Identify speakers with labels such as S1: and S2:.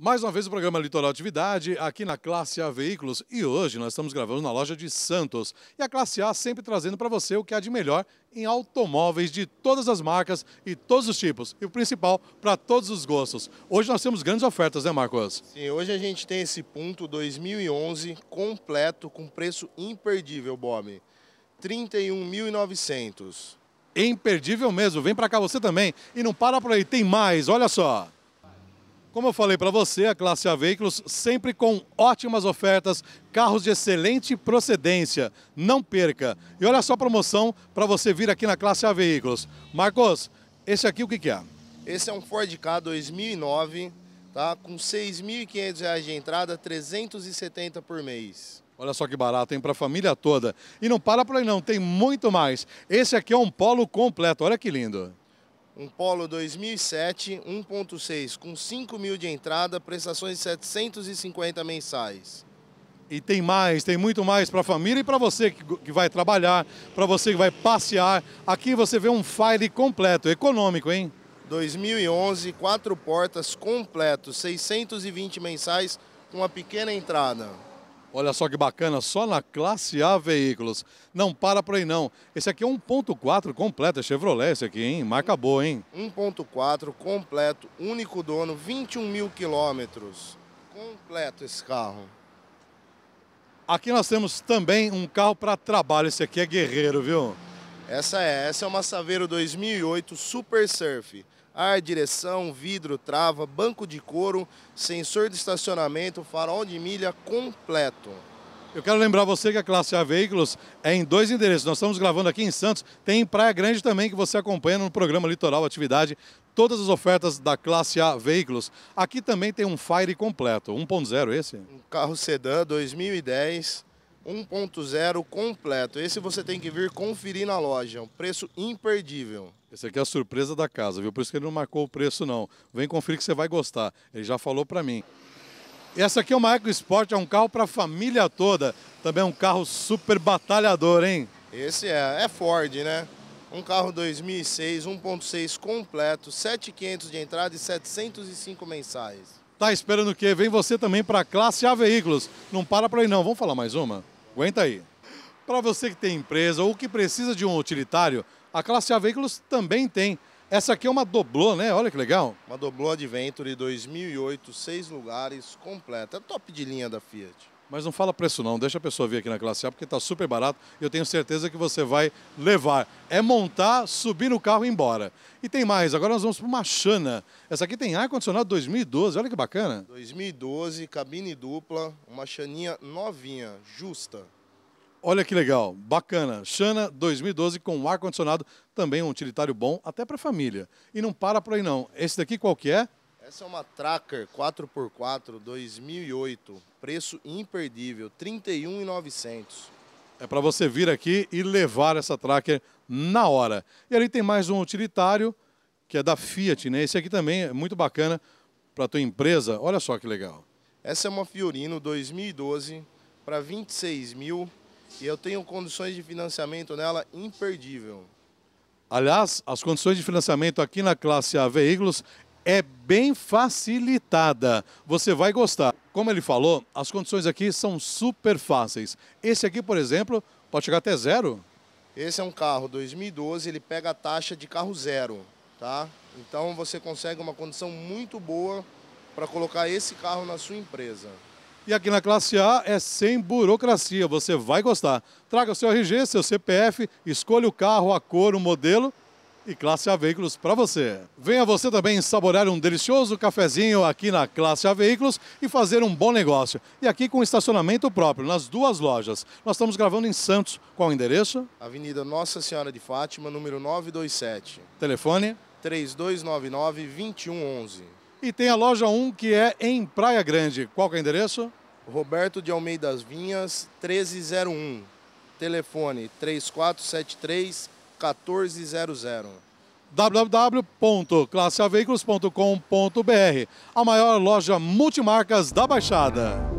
S1: Mais uma vez o programa Litoral Atividade, aqui na classe A Veículos, e hoje nós estamos gravando na loja de Santos. E a classe A sempre trazendo para você o que há de melhor em automóveis de todas as marcas e todos os tipos, e o principal, para todos os gostos. Hoje nós temos grandes ofertas, né Marcos? Sim, hoje a gente tem esse
S2: ponto 2011 completo com preço imperdível, Bob.
S1: 31.900. Imperdível mesmo, vem para cá você também e não para por aí, tem mais, olha só. Como eu falei para você, a classe A Veículos sempre com ótimas ofertas, carros de excelente procedência. Não perca. E olha só a promoção para você vir aqui na classe A Veículos. Marcos, esse aqui o que, que é?
S2: Esse é um Ford K 2009, tá? com R$ 6.500 de entrada,
S1: 370 por mês. Olha só que barato, hein? Para a família toda. E não para por aí não, tem muito mais. Esse aqui é um polo completo, olha que lindo
S2: um Polo 2007 1.6 com 5 mil de entrada, prestações de 750
S1: mensais. E tem mais, tem muito mais para a família e para você que vai trabalhar, para você que vai passear. Aqui você vê um file completo, econômico, hein?
S2: 2011, quatro portas completo, 620 mensais com uma pequena
S1: entrada. Olha só que bacana, só na classe A veículos. Não para por aí não. Esse aqui é 1.4 completo, é Chevrolet esse aqui, hein? Marca boa, hein?
S2: 1.4 completo, único dono, 21 mil quilômetros. Completo esse
S1: carro. Aqui nós temos também um carro para trabalho, esse aqui é guerreiro, viu? Essa é, essa é uma Saveiro 2008 Super Surf
S2: ar, direção, vidro, trava, banco de couro, sensor de estacionamento, farol de milha
S1: completo. Eu quero lembrar você que a classe A Veículos é em dois endereços. Nós estamos gravando aqui em Santos, tem em Praia Grande também que você acompanha no programa Litoral Atividade todas as ofertas da classe A Veículos. Aqui também tem um Fire completo, 1.0 esse? Um carro sedã 2010, 1.0 completo. Esse você tem que vir conferir na loja. Um preço imperdível. Esse aqui é a surpresa da casa, viu? Por isso que ele não marcou o preço, não. Vem conferir que você vai gostar. Ele já falou para mim. Essa aqui é uma EcoSport, Sport, é um carro para a família toda. Também é um carro super batalhador, hein?
S2: Esse é, é Ford, né? Um carro 2006, 1.6 completo, 7.500 de entrada e 705 mensais.
S1: Tá esperando o quê? Vem você também para a classe A Veículos. Não para por aí não, vamos falar mais uma? Aguenta aí. Para você que tem empresa ou que precisa de um utilitário, a classe A Veículos também tem. Essa aqui é uma Doblô, né? Olha que legal.
S2: Uma Doblô Adventure 2008, seis lugares, completa. Top de
S1: linha da Fiat. Mas não fala preço não, deixa a pessoa vir aqui na classe A, porque está super barato e eu tenho certeza que você vai levar. É montar, subir no carro e ir embora. E tem mais, agora nós vamos para uma Xana. Essa aqui tem ar-condicionado 2012, olha que bacana.
S2: 2012, cabine dupla, uma Xaninha novinha, justa.
S1: Olha que legal, bacana. Xana 2012 com ar-condicionado, também um utilitário bom, até para família. E não para por aí não, esse daqui qual que é?
S2: Essa é uma Tracker 4x4 2008,
S1: preço imperdível, 31,900. É para você vir aqui e levar essa Tracker na hora. E ali tem mais um utilitário que é da Fiat, né? Esse aqui também é muito bacana para tua empresa. Olha só que legal.
S2: Essa é uma Fiorino 2012 para 26 mil e eu tenho condições de financiamento nela imperdível.
S1: Aliás, as condições de financiamento aqui na classe A Veículos é bem facilitada. Você vai gostar. Como ele falou, as condições aqui são super fáceis. Esse aqui, por exemplo, pode chegar até zero.
S2: Esse é um carro 2012, ele pega a taxa de carro zero, tá? Então você consegue uma condição muito boa para colocar esse carro na sua empresa.
S1: E aqui na classe A é sem burocracia, você vai gostar. Traga o seu RG, seu CPF, escolha o carro, a cor, o modelo e Classe A Veículos para você. Venha você também saborear um delicioso cafezinho aqui na Classe A Veículos e fazer um bom negócio. E aqui com estacionamento próprio, nas duas lojas. Nós estamos gravando em Santos. Qual o endereço?
S2: Avenida Nossa Senhora de
S1: Fátima, número 927. Telefone?
S2: 3299-2111.
S1: E tem a loja 1 que é em Praia Grande. Qual é o endereço?
S2: Roberto de Almeida das Vinhas, 1301. Telefone 3473 zero
S1: www.classeaveículos.com.br A maior loja multimarcas da Baixada.